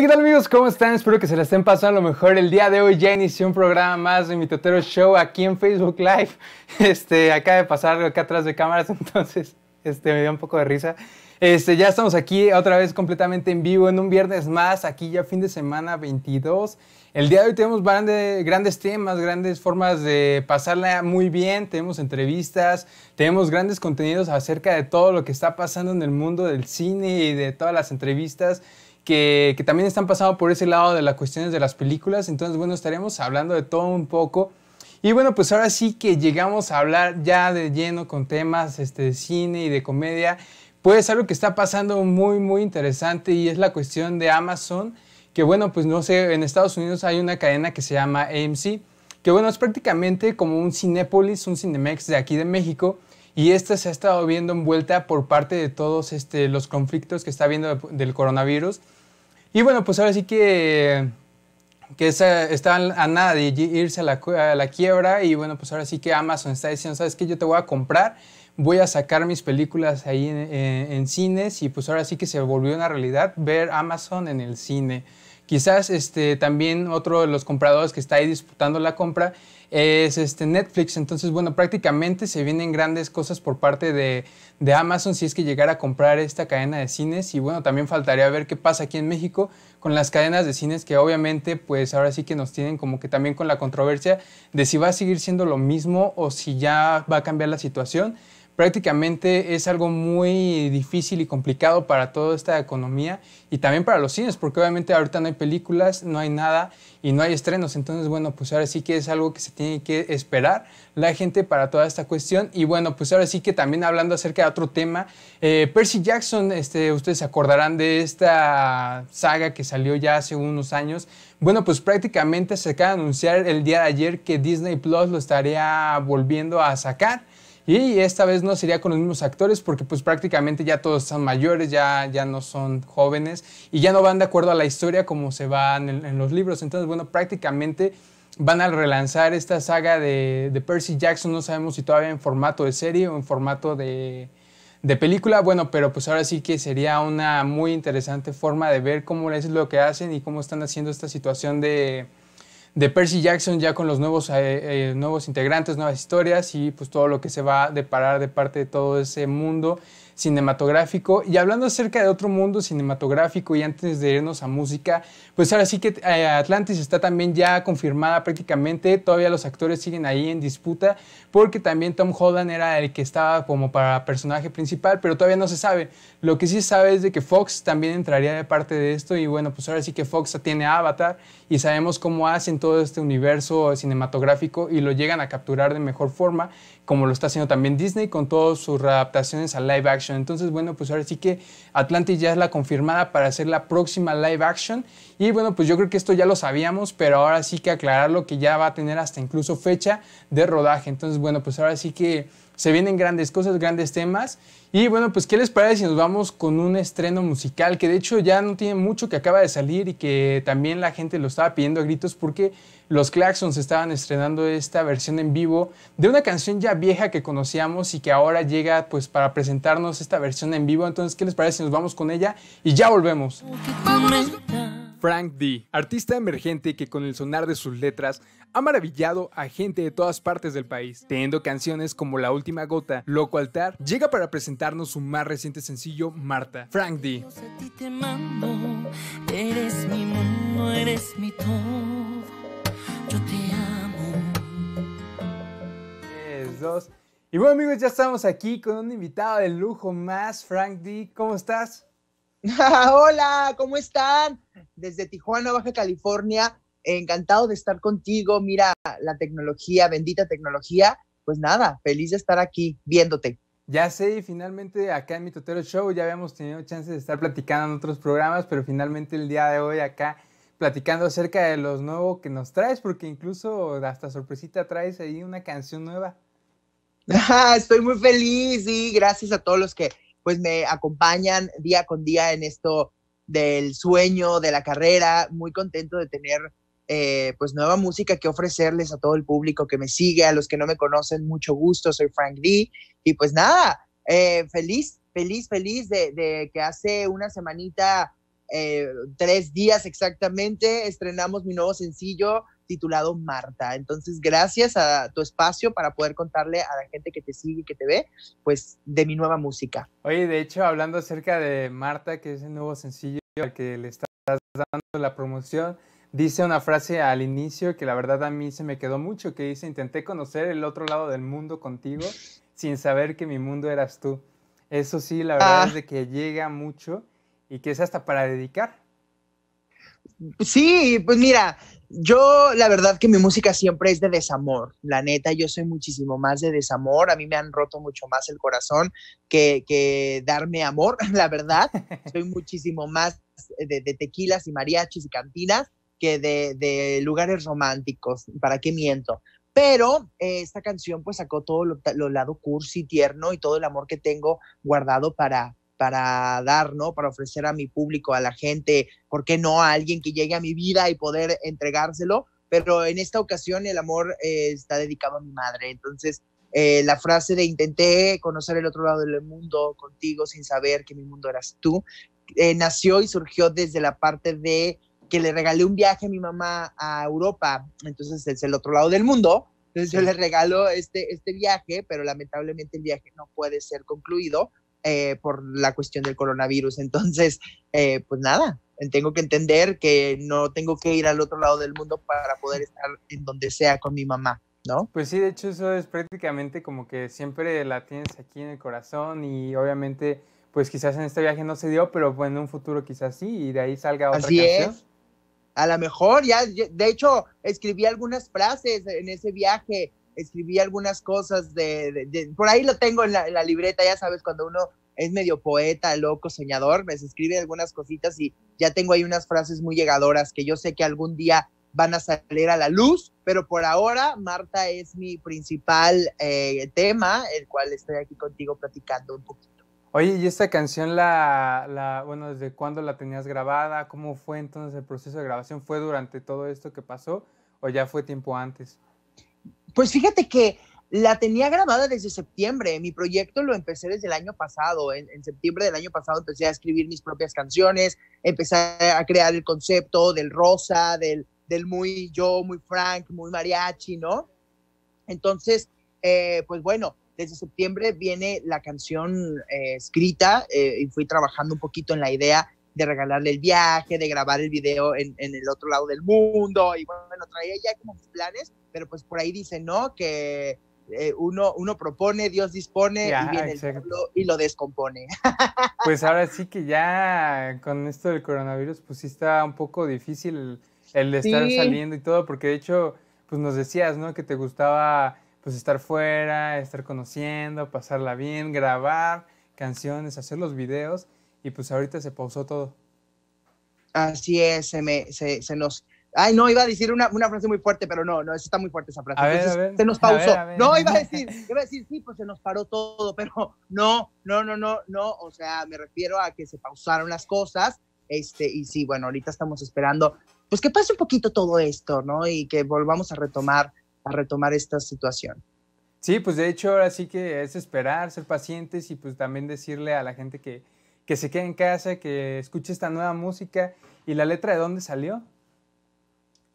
¿qué tal amigos? ¿Cómo están? Espero que se la estén pasando lo mejor. El día de hoy ya inicié un programa más de mi Totero Show aquí en Facebook Live. Este, acaba de pasar acá atrás de cámaras, entonces este, me dio un poco de risa. Este, ya estamos aquí otra vez completamente en vivo en un viernes más, aquí ya fin de semana 22. El día de hoy tenemos grandes temas, grandes formas de pasarla muy bien, tenemos entrevistas, tenemos grandes contenidos acerca de todo lo que está pasando en el mundo del cine y de todas las entrevistas que, también están pasando por ese lado de las cuestiones de las películas. Entonces, bueno, estaremos hablando de todo un poco. Y bueno, pues ahora sí que llegamos a hablar ya de lleno con temas este, de cine y de comedia. Pues algo que está pasando muy, muy interesante y es la cuestión de Amazon. Que bueno, pues no sé, en Estados Unidos hay una cadena que se llama AMC. Que bueno, es prácticamente como un Cinépolis, un Cinemex de aquí de México. Y esta se ha estado viendo envuelta por parte de todos este, los conflictos que está habiendo del coronavirus. Y bueno, pues ahora sí que, que está, a nada de irse a la, a la, quiebra y bueno, pues ahora sí que Amazon está diciendo, ¿sabes qué? Yo te voy a comprar, voy a sacar mis películas ahí en, cines y pues ahora sí que se volvió una realidad ver Amazon en el cine. Quizás este, también otro de los compradores que está ahí disputando la compra es este, Netflix. Entonces, bueno, prácticamente se vienen grandes cosas por parte de, de, Amazon si es que llegara a comprar esta cadena de cines. Y bueno, también faltaría ver qué pasa aquí en México con las cadenas de cines que obviamente pues ahora sí que nos tienen como que también con la controversia de si va a seguir siendo lo mismo o si ya va a cambiar la situación prácticamente es algo muy difícil y complicado para toda esta economía y también para los cines, porque obviamente ahorita no hay películas, no hay nada y no hay estrenos. Entonces, bueno, pues ahora sí que es algo que se tiene que esperar la gente para toda esta cuestión. Y bueno, pues ahora sí que también hablando acerca de otro tema, eh, Percy Jackson, este, ustedes se acordarán de esta saga que salió ya hace unos años. Bueno, pues prácticamente se acaba de anunciar el día de ayer que Disney Plus lo estaría volviendo a sacar. Y esta vez no sería con los mismos actores porque pues prácticamente ya todos están mayores, ya, ya no son jóvenes y ya no van de acuerdo a la historia como se van en, en los libros. Entonces, bueno, prácticamente van a relanzar esta saga de, Percy Jackson, no sabemos si todavía en formato de serie o en formato de, de, película, bueno, pero pues ahora sí que sería una muy interesante forma de ver cómo es lo que hacen y cómo están haciendo esta situación de de Percy Jackson ya con los nuevos, eh, eh, nuevos integrantes, nuevas historias y pues todo lo que se va a deparar de parte de todo ese mundo cinematográfico. Y hablando acerca de otro mundo cinematográfico y antes de irnos a música, pues ahora sí que eh, Atlantis está también ya confirmada prácticamente. Todavía los actores siguen ahí en disputa porque también Tom Holland era el que estaba como para personaje principal, pero todavía no se sabe. Lo que sí sabe es de que Fox también entraría de parte de esto y bueno, pues ahora sí que Fox tiene Avatar y sabemos cómo hacen todo este universo cinematográfico y lo llegan a capturar de mejor forma como lo está haciendo también Disney con todas sus adaptaciones a live action. Entonces, bueno, pues ahora sí que Atlantis ya es la confirmada para hacer la próxima live action. Y bueno, pues yo creo que esto ya lo sabíamos, pero ahora sí que aclararlo que ya va a tener hasta incluso fecha de rodaje. Entonces, bueno, pues ahora sí que se vienen grandes cosas, grandes temas. Y bueno, pues ¿qué les parece si nos vamos con un estreno musical que de hecho ya no tiene mucho que acaba de salir y que también la gente lo estaba pidiendo a gritos porque los Claxons estaban estrenando esta versión en vivo de una canción ya vieja que conocíamos y que ahora llega pues para presentarnos esta versión en vivo. Entonces, ¿qué les parece si nos vamos con ella? Y ya volvemos. Frank D, artista emergente que con el sonar de sus letras ha maravillado a gente de todas partes del país, teniendo canciones como La Última Gota, Loco Altar, llega para presentarnos su más reciente sencillo, Marta, Frank D. Y bueno amigos, ya estamos aquí con un invitado de lujo más, Frank D. ¿Cómo estás? Hola, ¿cómo están? Desde Tijuana, Baja California, encantado de estar contigo. Mira la tecnología, bendita tecnología. Pues nada, feliz de estar aquí viéndote. Ya sé, finalmente acá en mi Totero Show ya habíamos tenido chance de estar platicando en otros programas, pero finalmente el día de hoy acá platicando acerca de los nuevos que nos traes, porque incluso hasta sorpresita traes ahí una canción nueva. estoy muy feliz y gracias a todos los que pues me acompañan día con día en esto del sueño, de la carrera, muy contento de tener eh, pues nueva música que ofrecerles a todo el público que me sigue, a los que no me conocen, mucho gusto, soy Frank Lee y pues nada, eh, feliz, feliz, feliz de, que hace una semanita, eh, tres días exactamente, estrenamos mi nuevo sencillo titulado Marta. Entonces, gracias a tu espacio para poder contarle a la gente que te sigue y que te ve, pues de mi nueva música. Oye, de hecho, hablando acerca de Marta, que es el nuevo sencillo al que le estás dando la promoción, dice una frase al inicio que la verdad a mí se me quedó mucho, que dice, intenté conocer el otro lado del mundo contigo sin saber que mi mundo eras tú. Eso sí, la verdad ah. es de que llega mucho y que es hasta para dedicar. Sí, pues mira, yo la verdad que mi música siempre es de desamor, la neta, yo soy muchísimo más de desamor, a mí me han roto mucho más el corazón que, que darme amor, la verdad, soy muchísimo más de, tequilas y mariachis y cantinas que de, de, lugares románticos, ¿para qué miento? Pero eh, esta canción pues sacó todo lo, lo lado cursi, tierno y todo el amor que tengo guardado para, para dar, ¿no? Para ofrecer a mi público, a la gente, ¿por qué no? A alguien que llegue a mi vida y poder entregárselo. Pero en esta ocasión el amor eh, está dedicado a mi madre. Entonces, eh, la frase de intenté conocer el otro lado del mundo contigo sin saber que mi mundo eras tú, eh, nació y surgió desde la parte de que le regalé un viaje a mi mamá a Europa, entonces es el otro lado del mundo, entonces yo le regalo este, este viaje, pero lamentablemente el viaje no puede ser concluido eh, por la cuestión del coronavirus. Entonces, eh, pues nada, tengo que entender que no tengo que ir al otro lado del mundo para poder estar en donde sea con mi mamá. ¿No? Pues sí, de hecho eso es prácticamente como que siempre la tienes aquí en el corazón y obviamente pues quizás en este viaje no se dio, pero bueno, en un futuro quizás sí y de ahí salga otra Así Es. A lo mejor ya, de hecho escribí algunas frases en ese viaje escribí algunas cosas de, por ahí lo tengo en la, libreta, ya sabes, cuando uno es medio poeta, loco, soñador, me pues, escribe algunas cositas y ya tengo ahí unas frases muy llegadoras que yo sé que algún día van a salir a la luz, pero por ahora Marta es mi principal eh, tema, el cual estoy aquí contigo platicando un poquito. Oye, ¿y esta canción la, la, bueno, desde cuándo la tenías grabada? ¿Cómo fue entonces el proceso de grabación? ¿Fue durante todo esto que pasó o ya fue tiempo antes? Pues fíjate que la tenía grabada desde septiembre. Mi proyecto lo empecé desde el año pasado. En, septiembre del año pasado empecé a escribir mis propias canciones, empecé a crear el concepto del rosa, del, muy yo, muy Frank, muy mariachi, ¿no? Entonces, eh, pues bueno, desde septiembre viene la canción eh, escrita eh, y fui trabajando un poquito en la idea de regalarle el viaje, de grabar el video en, el otro lado del mundo, y bueno, traía ya como planes, pero pues por ahí dice, ¿no? Que eh, uno, uno propone, Dios dispone y viene el y lo descompone. Pues ahora sí que ya con esto del coronavirus, pues sí está un poco difícil el de estar saliendo y todo, porque de hecho, pues nos decías, ¿no? Que te gustaba pues estar fuera, estar conociendo, pasarla bien, grabar canciones, hacer los videos y pues ahorita se pausó todo. Así es, se, me, se, se nos... Ay, no, iba a decir una, una, frase muy fuerte, pero no, no, está muy fuerte esa frase. se nos pausó. no, iba a decir, iba a decir, sí, pues se nos paró todo, pero no, no, no, no, no, o sea, me refiero a que se pausaron las cosas, este, y sí, bueno, ahorita estamos esperando, pues que pase un poquito todo esto, ¿no? Y que volvamos a retomar, a retomar esta situación. Sí, pues de hecho ahora sí que es esperar, ser pacientes y pues también decirle a la gente que, que se quede en casa, que escuche esta nueva música. ¿Y la letra de dónde salió?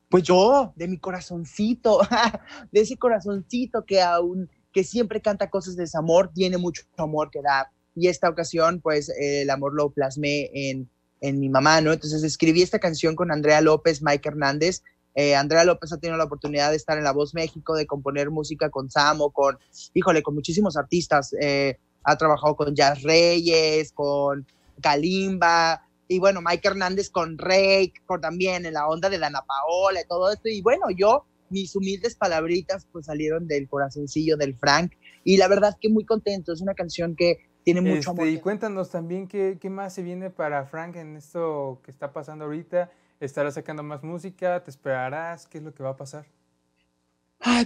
Pues yo, de mi corazoncito, de ese corazoncito que aún, que siempre canta cosas de desamor, tiene mucho amor que dar. Y esta ocasión, pues eh, el amor lo plasmé en, en mi mamá, ¿no? Entonces escribí esta canción con Andrea López, Mike Hernández, eh, Andrea López ha tenido la oportunidad de estar en La Voz México, de componer música con Samo, con, híjole, con muchísimos artistas. Eh, ha trabajado con Jazz Reyes, con Kalimba, y bueno, Mike Hernández con Rey, con también en la onda de Dana Paola y todo esto. Y bueno, yo, mis humildes palabritas, pues salieron del corazoncillo del Frank. Y la verdad que muy contento, es una canción que tiene mucho este, amor. Y cuéntanos también qué, qué más se viene para Frank en esto que está pasando ahorita. ¿Estará sacando más música? ¿Te esperarás? ¿Qué es lo que va a pasar?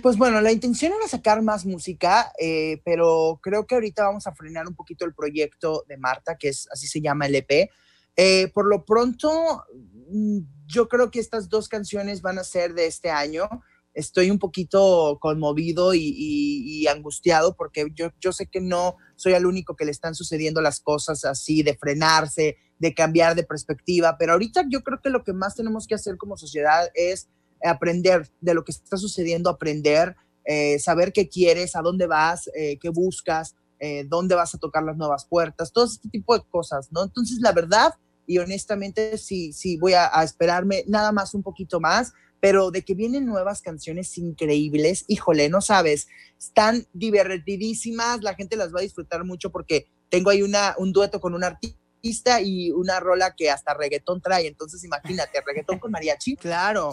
pues bueno, la intención era sacar más música, eh, pero creo que ahorita vamos a frenar un poquito el proyecto de Marta, que es así se llama el EP. Eh, por lo pronto, mm, yo creo que estas dos canciones van a ser de este año. Estoy un poquito conmovido y, y angustiado porque yo, yo sé que no soy el único que le están sucediendo las cosas así, de frenarse, de cambiar de perspectiva, pero ahorita yo creo que lo que más tenemos que hacer como sociedad es aprender de lo que está sucediendo, aprender, eh, saber qué quieres, a dónde vas, eh, qué buscas, eh, dónde vas a tocar las nuevas puertas, todo este tipo de cosas, ¿no? Entonces, la verdad, y honestamente, sí, sí, voy a, esperarme nada más un poquito más, pero de que vienen nuevas canciones increíbles, híjole, no sabes, están divertidísimas, la gente las va a disfrutar mucho porque tengo ahí una, un dueto con un artista y una rola que hasta reggaetón trae. Entonces, imagínate, reggaetón con mariachi. Claro.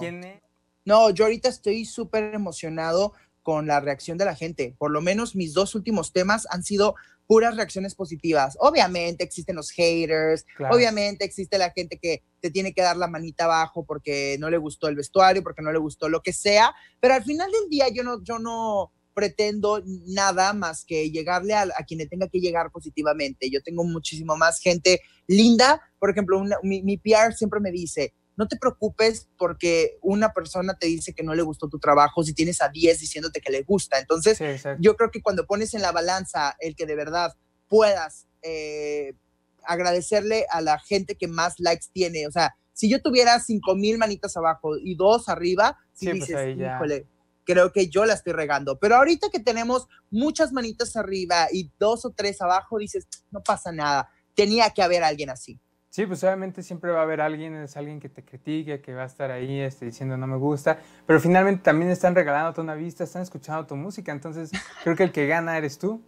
No, yo ahorita estoy súper emocionado con la reacción de la gente. Por lo menos mis dos últimos temas han sido puras reacciones positivas. Obviamente existen los haters, obviamente existe la gente que te tiene que dar la manita abajo porque no le gustó el vestuario, porque no le gustó lo que sea, pero al final del día yo no, yo no pretendo nada más que llegarle a, quien le tenga que llegar positivamente. Yo tengo muchísimo más gente linda, por ejemplo, mi, mi PR siempre me dice, no te preocupes porque una persona te dice que no le gustó tu trabajo si tienes a 10 diciéndote que le gusta. Entonces, yo creo que cuando pones en la balanza el que de verdad puedas eh, agradecerle a la gente que más likes tiene, o sea, si yo tuviera 5 mil manitas abajo y dos arriba, si sí, pues dices, híjole, creo que yo la estoy regando. Pero ahorita que tenemos muchas manitas arriba y dos o tres abajo, dices, no pasa nada. Tenía que haber alguien así. Sí, pues obviamente siempre va a haber alguien, es alguien que te critique, que va a estar ahí este, diciendo no me gusta, pero finalmente también están toda una vista, están escuchando tu música, entonces creo que el que gana eres tú.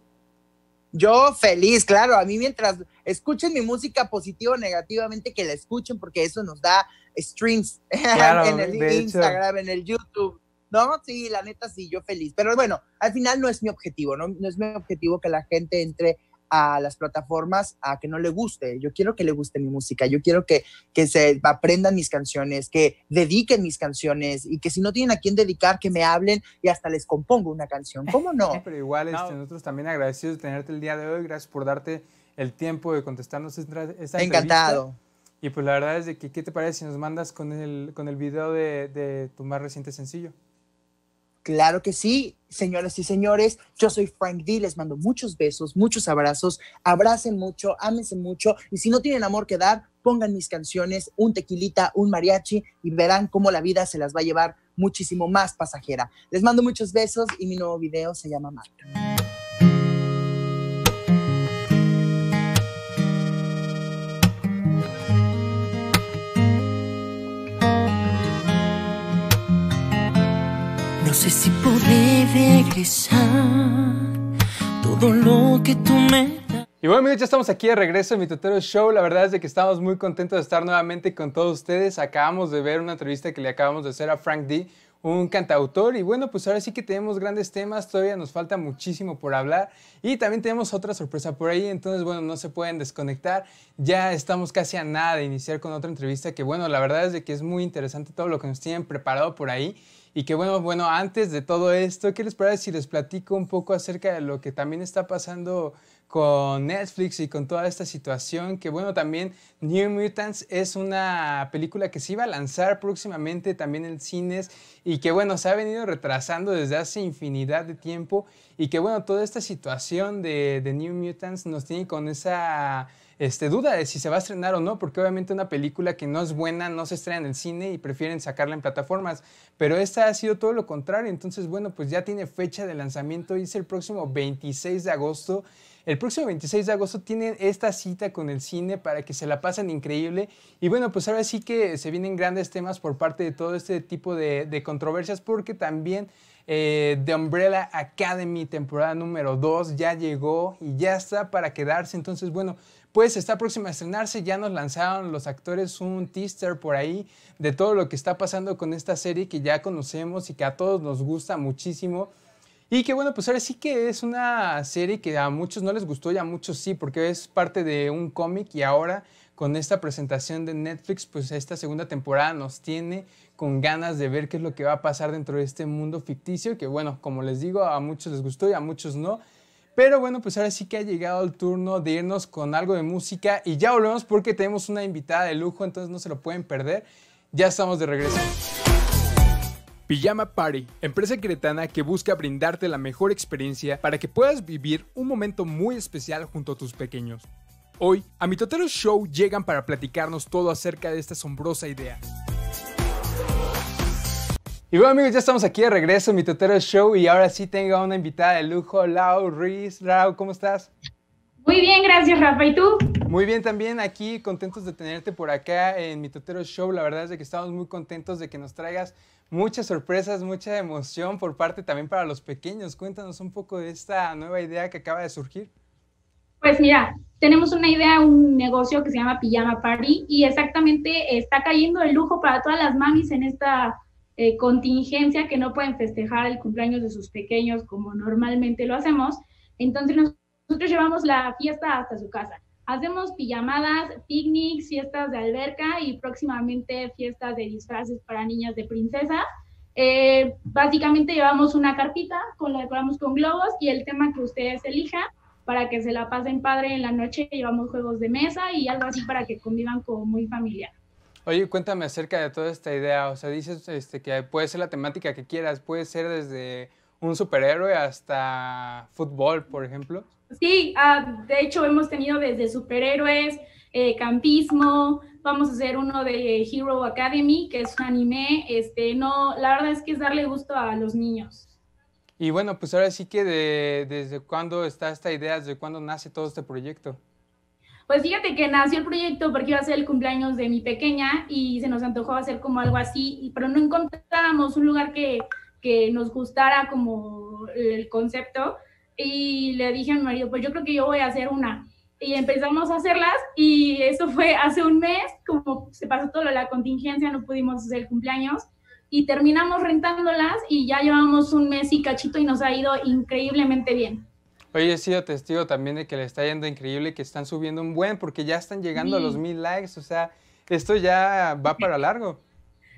Yo feliz, claro, a mí mientras escuchen mi música positiva o negativamente, que la escuchen porque eso nos da streams en el Instagram, en el YouTube. No, sí, la neta sí, yo feliz, pero bueno, al final no es mi objetivo, No es mi objetivo que la gente entre a las plataformas a que no le guste. Yo quiero que le guste mi música, yo quiero que, que se aprendan mis canciones, que dediquen mis canciones y que si no tienen a quién dedicar, que me hablen y hasta les compongo una canción. ¿Cómo no? Pero igual, este, nosotros también agradecidos de tenerte el día de hoy. Gracias por darte el tiempo de contestarnos esta, entrevista. Encantado. Y pues la verdad es de que, ¿qué te parece si nos mandas con el, con el video de tu más reciente sencillo? Claro que sí, señoras y señores, yo soy Frank D, les mando muchos besos, muchos abrazos, abracen mucho, ámense mucho y si no tienen amor que dar, pongan mis canciones, un tequilita, un mariachi y verán cómo la vida se las va a llevar muchísimo más pasajera. Les mando muchos besos y mi nuevo video se llama Marta. No sé si podré regresar todo lo que tú me y bueno amigos, ya estamos aquí de regreso en mi Totero show. La verdad es de que estamos muy contentos de estar nuevamente con todos ustedes. Acabamos de ver una entrevista que le acabamos de hacer a Frank D, un cantautor. Y bueno, pues ahora sí que tenemos grandes temas, todavía nos falta muchísimo por hablar. Y también tenemos otra sorpresa por ahí, entonces bueno, no se pueden desconectar. Ya estamos casi a nada de iniciar con otra entrevista que bueno, la verdad es de que es muy interesante todo lo que nos tienen preparado por ahí. Y que bueno, bueno, antes de todo esto, ¿qué les parece si les platico un poco acerca de lo que también está pasando con Netflix y con toda esta situación, que bueno, también New Mutants es una película que se iba a lanzar próximamente también en cines y que bueno, se ha venido retrasando desde hace infinidad de tiempo y que bueno, toda esta situación de, New Mutants nos tiene con esa este, duda de si se va a estrenar o no, porque obviamente una película que no es buena no se estrena en el cine y prefieren sacarla en plataformas, pero esta ha sido todo lo contrario, entonces bueno, pues ya tiene fecha de lanzamiento, es el próximo 26 de agosto el próximo 26 de agosto tienen esta cita con el cine para que se la pasen increíble. Y bueno, pues ahora sí que se vienen grandes temas por parte de todo este tipo de, controversias porque también... Eh, The Umbrella Academy, temporada número 2, ya llegó y ya está para quedarse. Entonces, bueno, pues está próxima a estrenarse. Ya nos lanzaron los actores un teaser por ahí de todo lo que está pasando con esta serie que ya conocemos y que a todos nos gusta muchísimo. Y que bueno, pues ahora sí que es una serie que a muchos no les gustó y a muchos sí, porque es parte de un cómic y ahora con esta presentación de Netflix, pues esta segunda temporada nos tiene con ganas de ver qué es lo que va a pasar dentro de este mundo ficticio, que bueno, como les digo, a muchos les gustó y a muchos no. Pero bueno, pues ahora sí que ha llegado el turno de irnos con algo de música y ya volvemos porque tenemos una invitada de lujo, entonces no se lo pueden perder. Ya estamos de regreso. Pijama Party, empresa cretana que busca brindarte la mejor experiencia para que puedas vivir un momento muy especial junto a tus pequeños. Hoy, a Mi Totero Show llegan para platicarnos todo acerca de esta asombrosa idea. Y bueno amigos, ya estamos aquí de regreso en Totero Show y ahora sí tengo a una invitada de lujo, Lau Ruiz. Lau, ¿cómo estás? Muy bien, gracias Rafa. ¿Y tú? Muy bien también aquí, contentos de tenerte por acá en Mi Totero Show. La verdad es de que estamos muy contentos de que nos traigas muchas sorpresas, mucha emoción por parte también para los pequeños. Cuéntanos un poco de esta nueva idea que acaba de surgir. Pues mira, tenemos una idea, un negocio que se llama Pijama Party y exactamente está cayendo el lujo para todas las mamis en esta eh, contingencia que no pueden festejar el cumpleaños de sus pequeños como normalmente lo hacemos. Entonces nos nosotros llevamos la fiesta hasta su casa. Hacemos pijamadas, picnics, fiestas de alberca y próximamente fiestas de disfraces para niñas de princesa, eh, básicamente llevamos una carpita, con la decoramos con globos y el tema que ustedes elijan para que se la pasen padre en la noche. Llevamos juegos de mesa y algo así para que convivan como muy familiar. Oye, cuéntame acerca de toda esta idea. O sea, dices este, que puede ser la temática que quieras, puede ser desde un superhéroe hasta fútbol, por ejemplo. Sí, ah, de hecho hemos tenido desde superhéroes, eh, campismo, vamos a hacer uno de Hero Academy, que es un anime, este, no, la verdad es que es darle gusto a los niños. Y bueno, pues ahora sí que desde cuándo está esta idea, desde cuándo nace todo este proyecto. Pues fíjate que nació el proyecto porque iba a ser el cumpleaños de mi pequeña y se nos antojó hacer como algo así, pero no encontrábamos un lugar que, que nos gustara como el concepto y le dije a mi marido, pues yo creo que yo voy a hacer una. Y empezamos a hacerlas y eso fue hace un mes, como se pasó todo la contingencia, no pudimos hacer cumpleaños y terminamos rentándolas y ya llevamos un mes y cachito y nos ha ido increíblemente bien. Oye, he sido testigo también de que le está yendo increíble, que están subiendo un buen, porque ya están llegando a los mil likes, o sea, esto ya va para largo.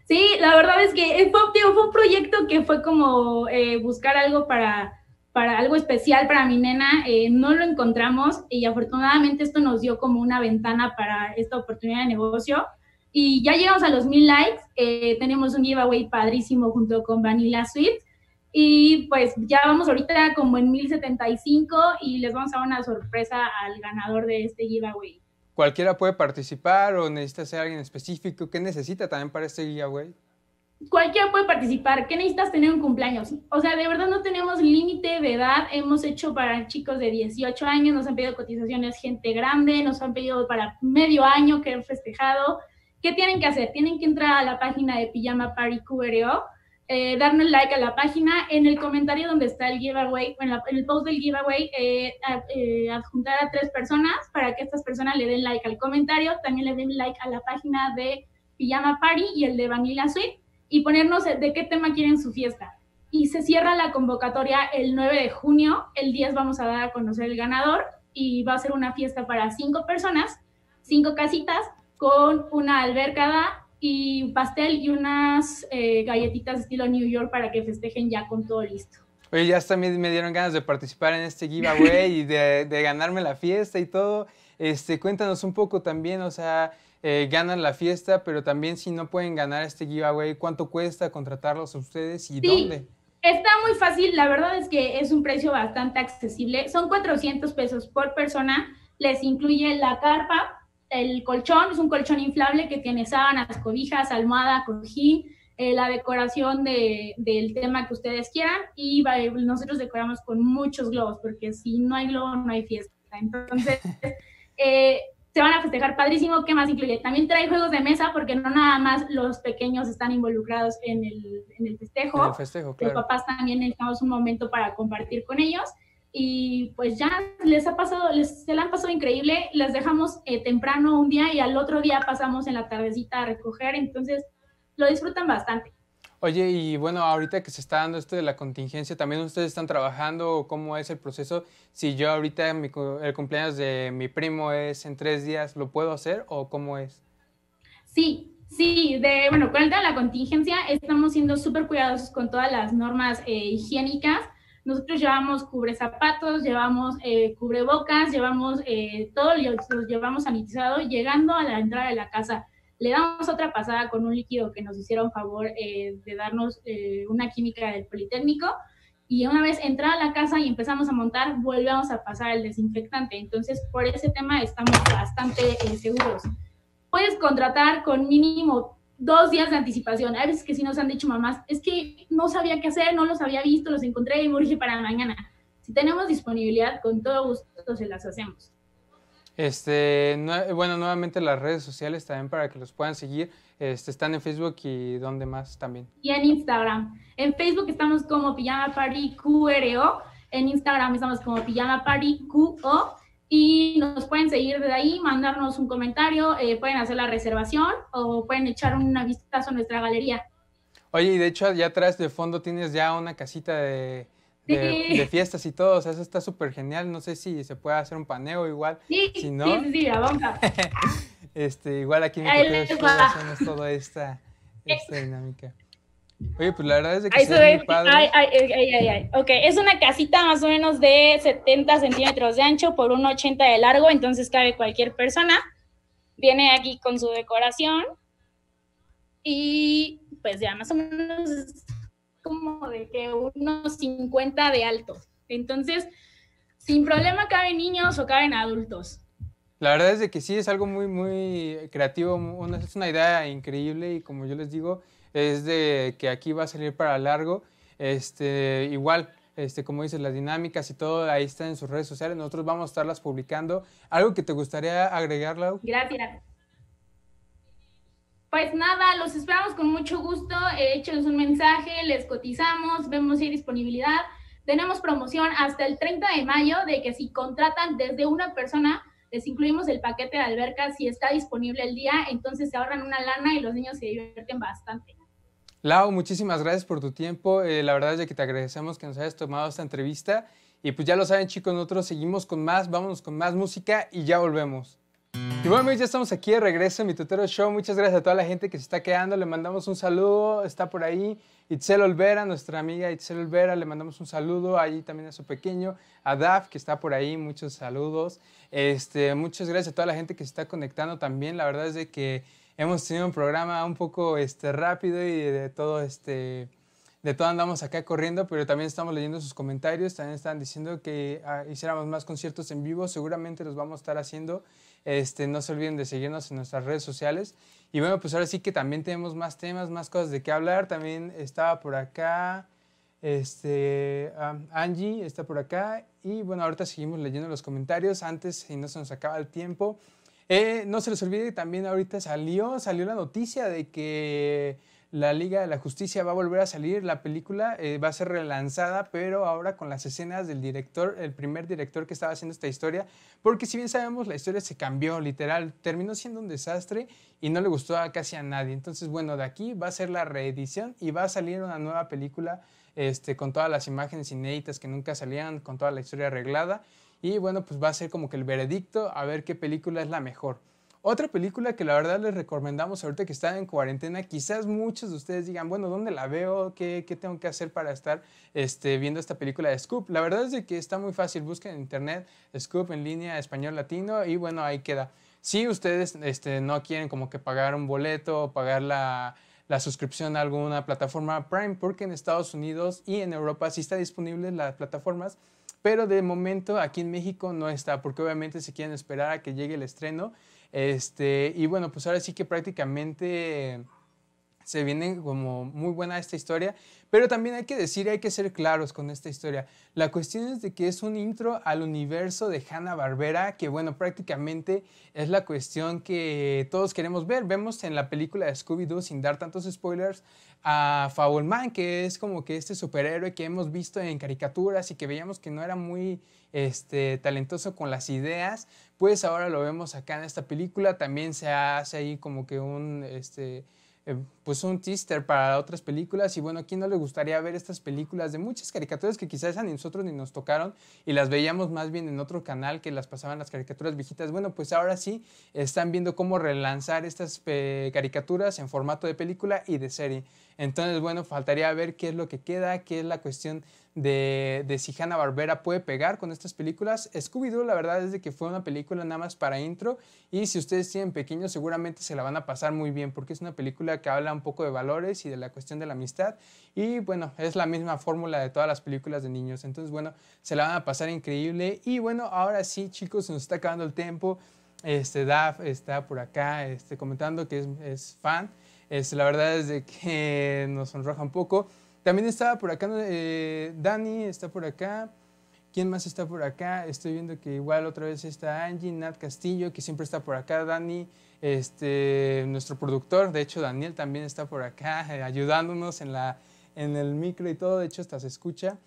Sí, la verdad es que fue, fue un proyecto que fue como eh, buscar algo para para algo especial para mi nena, eh, no lo encontramos y afortunadamente esto nos dio como una ventana para esta oportunidad de negocio. Y ya llegamos a los mil likes, eh, tenemos un giveaway padrísimo junto con Vanilla Suite y pues ya vamos ahorita como en 1075 y les vamos a dar una sorpresa al ganador de este giveaway. ¿Cualquiera puede participar o necesita ser alguien específico? ¿Qué necesita también para este giveaway? cualquiera puede participar. ¿Qué necesitas tener un cumpleaños? O sea, de verdad no tenemos límite de edad. Hemos hecho para chicos de 18 años, nos han pedido cotizaciones gente grande, nos han pedido para medio año que han festejado. ¿Qué tienen que hacer? Tienen que entrar a la página de Pijama Party QRO, eh, darnos like a la página, en el comentario donde está el giveaway, en, el post del giveaway, eh, eh, adjuntar a tres personas para que estas personas le den like al comentario, también le den like a la página de Pijama Party y el de Vanilla Suite y ponernos de qué tema quieren su fiesta. Y se cierra la convocatoria el 9 de junio, el 10 vamos a dar a conocer el ganador y va a ser una fiesta para cinco personas, cinco casitas, con una albercada y pastel y unas eh, galletitas estilo New York para que festejen ya con todo listo. Oye, ya también me dieron ganas de participar en este giveaway y de, de ganarme la fiesta y todo. Este, cuéntanos un poco también, o sea, eh, ganan la fiesta, pero también si no pueden ganar este giveaway, ¿cuánto cuesta contratarlos a ustedes y sí, dónde? Está muy fácil, la verdad es que es un precio bastante accesible. Son 400 pesos por persona, les incluye la carpa, el colchón, es un colchón inflable que tiene sábanas, cobijas, almohada, cojín, eh, la decoración del tema que ustedes quieran y nosotros decoramos con muchos globos, porque si no hay globo no hay fiesta. Entonces, eh, se van a festejar padrísimo. ¿Qué más incluye? También trae juegos de mesa porque no nada más los pequeños están involucrados en el, en el festejo. festejo, claro. Los papás también necesitamos un momento para compartir con ellos. Y pues ya les ha pasado, les, se la han pasado increíble. Las dejamos eh, temprano un día y al otro día pasamos en la tardecita a recoger. Entonces lo disfrutan bastante. Oye, y bueno, ahorita que se está dando esto de la contingencia, ¿también ustedes están trabajando? ¿Cómo es el proceso? Si yo ahorita el cumpleaños de mi primo es en tres días, ¿lo puedo hacer o cómo es? Sí, Sí, de, bueno, con el tema de la contingencia estamos siendo súper cuidadosos con todas las normas eh, higiénicas. Nosotros llevamos cubre zapatos, llevamos eh, cubrebocas, llevamos eh, todo, lo llevamos sanitizado llegando a la entrada de la casa. Le damos otra pasada con un líquido que nos hicieron favor eh, de darnos eh, una química del Politécnico. Y una vez entrada a la casa y empezamos a montar, volvemos a pasar el desinfectante. Entonces, por ese tema estamos bastante eh, seguros. Puedes contratar con mínimo dos días de anticipación. Hay veces que sí nos han dicho mamás, es que no sabía qué hacer, no los había visto, los encontré y urge para mañana. Si tenemos disponibilidad, con todo gusto se las hacemos. Este, bueno, nuevamente las redes sociales también para que los puedan seguir. Este, están en Facebook y donde más también. Y en Instagram. En Facebook estamos como Pijama Party QRO. En Instagram estamos como Pijama Party QO. Y nos pueden seguir desde ahí, mandarnos un comentario, eh, pueden hacer la reservación o pueden echar una vistazo a nuestra galería. Oye, y de hecho, ya atrás de fondo tienes ya una casita de, de, fiestas y todo. O sea, eso está súper genial. No sé si se puede hacer un paneo igual. Sí, si no, sí, sí, la bomba. este, igual aquí en el hacemos toda esta, dinámica. Oye, pues la verdad es que es padre. Ay, es una casita más o menos de 70 centímetros de ancho por un 80 de largo, entonces cabe cualquier persona. Viene aquí con su decoración y pues ya más o menos como de que unos 50 de alto. Entonces, sin problema caben niños o caben adultos. La verdad es de que sí, es algo muy, muy creativo, es una idea increíble y como yo les digo, es de que aquí va a salir para largo, este, igual. Este, como dices, las dinámicas y todo, ahí están en sus redes sociales. Nosotros vamos a estarlas publicando. ¿Algo que te gustaría agregar, Lau? Gracias. Pues nada, los esperamos con mucho gusto. Eh, échenos un mensaje, les cotizamos, vemos si hay disponibilidad. Tenemos promoción hasta el 30 de mayo de que si contratan desde una persona, les incluimos el paquete de alberca si está disponible el día, entonces se ahorran una lana y los niños se divierten bastante. Lau, muchísimas gracias por tu tiempo. Eh, la verdad es que te agradecemos que nos hayas tomado esta entrevista. Y pues ya lo saben chicos, nosotros seguimos con más, vámonos con más música y ya volvemos. Y bueno, ya estamos aquí de regreso en mi tutero show. Muchas gracias a toda la gente que se está quedando. Le mandamos un saludo. Está por ahí Itzel Olvera, nuestra amiga Itzel Olvera. Le mandamos un saludo allí también a su pequeño, a Daf, que está por ahí. Muchos saludos. Este, muchas gracias a toda la gente que se está conectando también. La verdad es de que hemos tenido un programa un poco este, rápido y de todo este de todo andamos acá corriendo, pero también estamos leyendo sus comentarios, también están diciendo que ah, hiciéramos más conciertos en vivo, seguramente los vamos a estar haciendo este, no se olviden de seguirnos en nuestras redes sociales. Y bueno, pues ahora sí que también tenemos más temas, más cosas de qué hablar. También estaba por acá este, Angie, está por acá. Y bueno, ahorita seguimos leyendo los comentarios. Antes, si no se nos acaba el tiempo. Eh, no se les olvide que también ahorita salió, salió la noticia de que la Liga de la Justicia va a volver a salir, la película eh, va a ser relanzada, pero ahora con las escenas del director, el primer director que estaba haciendo esta historia, porque si bien sabemos, la historia se cambió, literal, terminó siendo un desastre y no le gustó a casi a nadie. Entonces, bueno, de aquí va a ser la reedición y va a salir una nueva película este, con todas las imágenes inéditas que nunca salían, con toda la historia arreglada. Y bueno, pues va a ser como que el veredicto a ver qué película es la mejor. Otra película que la verdad les recomendamos ahorita que están en cuarentena, quizás muchos de ustedes digan, bueno, ¿dónde la veo? ¿Qué, qué tengo que hacer para estar este, viendo esta película de Scoop? La verdad es de que está muy fácil, busquen en internet Scoop en línea español latino y bueno, ahí queda. Si ustedes este, no quieren como que pagar un boleto o pagar la, la suscripción a alguna plataforma Prime, porque en Estados Unidos y en Europa sí está disponible las plataformas pero de momento aquí en México no está, porque obviamente se quieren esperar a que llegue el estreno este, y bueno, pues ahora sí que prácticamente se viene como muy buena esta historia, pero también hay que decir, hay que ser claros con esta historia. La cuestión es de que es un intro al universo de Hanna-Barbera, que bueno, prácticamente es la cuestión que todos queremos ver. Vemos en la película de Scooby-Doo, sin dar tantos spoilers, a Man, que es como que este superhéroe que hemos visto en caricaturas y que veíamos que no era muy este, talentoso con las ideas, pues ahora lo vemos acá en esta película. También se hace ahí como que un... Este, eh, pues un teaser para otras películas y bueno, ¿a quién no le gustaría ver estas películas de muchas caricaturas que quizás a nosotros ni nos tocaron y las veíamos más bien en otro canal que las pasaban las caricaturas viejitas? Bueno, pues ahora sí están viendo cómo relanzar estas caricaturas en formato de película y de serie. Entonces, bueno, faltaría ver qué es lo que queda, qué es la cuestión de, si Hanna-Barbera puede pegar con estas películas. Scooby-Doo, la verdad es de que fue una película nada más para intro y si ustedes tienen pequeños seguramente se la van a pasar muy bien porque es una película que habla un poco de valores y de la cuestión de la amistad y bueno, es la misma fórmula de todas las películas de niños. Entonces bueno, se la van a pasar increíble y bueno, ahora sí chicos, se nos está acabando el tiempo. Este, Daf está por acá este, comentando que es, fan. es este, la verdad es que nos sonroja un poco. También estaba por acá eh, Dani, está por acá. ¿Quién más está por acá? Estoy viendo que igual otra vez está Angie, Nat Castillo, que siempre está por acá, Dani, este, nuestro productor, de hecho Daniel también está por acá eh, ayudándonos en, la, en el micro y todo, de hecho hasta se escucha.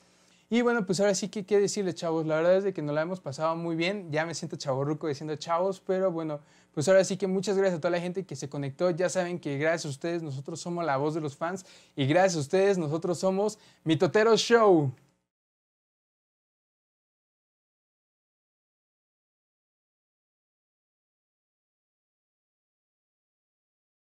Y bueno, pues ahora sí que qué decirles, chavos. La verdad es de que nos la hemos pasado muy bien. Ya me siento chavorruco diciendo chavos, pero bueno, pues ahora sí que muchas gracias a toda la gente que se conectó. Ya saben que gracias a ustedes nosotros somos la voz de los fans y gracias a ustedes nosotros somos Totero Show.